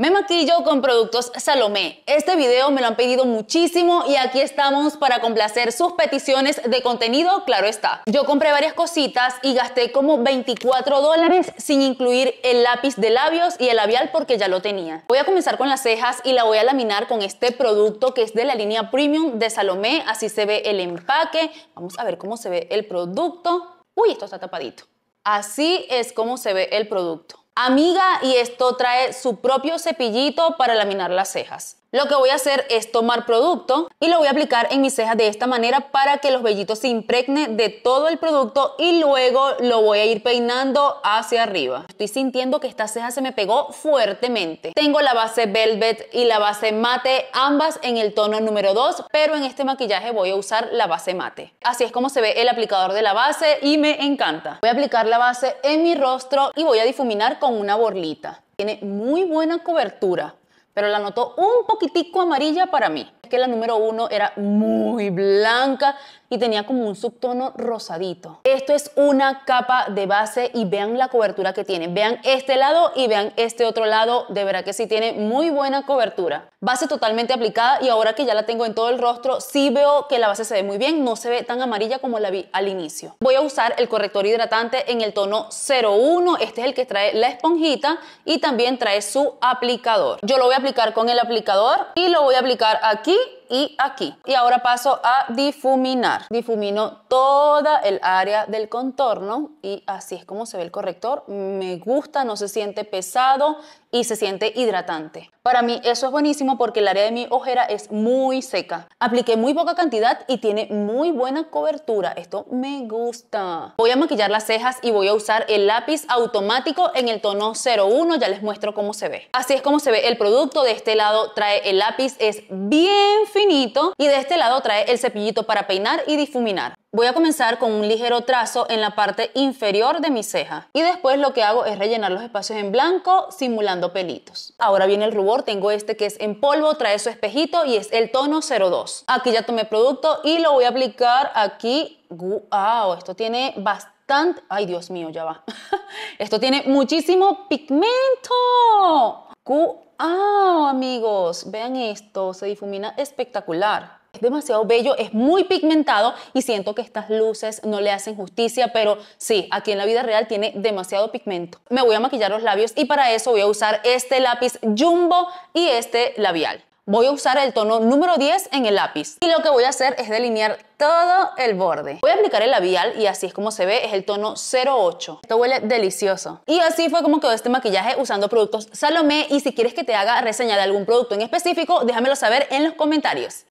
Me maquillo con productos Salomé. Este video me lo han pedido muchísimo y aquí estamos para complacer sus peticiones de contenido, claro está. Yo compré varias cositas y gasté como 24 dólares sin incluir el lápiz de labios y el labial porque ya lo tenía. Voy a comenzar con las cejas y la voy a laminar con este producto que es de la línea Premium de Salomé. Así se ve el empaque. Vamos a ver cómo se ve el producto. Uy, esto está tapadito. Así es como se ve el producto. Amiga, y esto trae su propio cepillito para laminar las cejas. Lo que voy a hacer es tomar producto y lo voy a aplicar en mis cejas de esta manera para que los vellitos se impregnen de todo el producto y luego lo voy a ir peinando hacia arriba. Estoy sintiendo que esta ceja se me pegó fuertemente. Tengo la base Velvet y la base Mate, ambas en el tono número 2, pero en este maquillaje voy a usar la base Mate. Así es como se ve el aplicador de la base y me encanta. Voy a aplicar la base en mi rostro y voy a difuminar con una borlita. Tiene muy buena cobertura pero la notó un poquitico amarilla para mí que la número uno era muy blanca y tenía como un subtono rosadito. Esto es una capa de base y vean la cobertura que tiene. Vean este lado y vean este otro lado. De verdad que sí tiene muy buena cobertura. Base totalmente aplicada y ahora que ya la tengo en todo el rostro, sí veo que la base se ve muy bien. No se ve tan amarilla como la vi al inicio. Voy a usar el corrector hidratante en el tono 01. Este es el que trae la esponjita y también trae su aplicador. Yo lo voy a aplicar con el aplicador y lo voy a aplicar aquí y aquí. Y ahora paso a difuminar. Difumino toda el área del contorno y así es como se ve el corrector. Me gusta, no se siente pesado y se siente hidratante. Para mí eso es buenísimo porque el área de mi ojera es muy seca. Apliqué muy poca cantidad y tiene muy buena cobertura. Esto me gusta. Voy a maquillar las cejas y voy a usar el lápiz automático en el tono 01. Ya les muestro cómo se ve. Así es como se ve el producto. De este lado trae el lápiz, es bien finito. Y de este lado trae el cepillito para peinar y difuminar. Voy a comenzar con un ligero trazo en la parte inferior de mi ceja y después lo que hago es rellenar los espacios en blanco simulando pelitos. Ahora viene el rubor, tengo este que es en polvo, trae su espejito y es el tono 02. Aquí ya tomé producto y lo voy a aplicar aquí. Guau, Esto tiene bastante... ¡Ay, Dios mío! Ya va. esto tiene muchísimo pigmento. Guau amigos! Vean esto, se difumina espectacular. Es demasiado bello, es muy pigmentado y siento que estas luces no le hacen justicia, pero sí, aquí en la vida real tiene demasiado pigmento. Me voy a maquillar los labios y para eso voy a usar este lápiz jumbo y este labial. Voy a usar el tono número 10 en el lápiz y lo que voy a hacer es delinear todo el borde. Voy a aplicar el labial y así es como se ve, es el tono 08. Esto huele delicioso. Y así fue como quedó este maquillaje usando productos Salomé y si quieres que te haga reseña de algún producto en específico, déjamelo saber en los comentarios.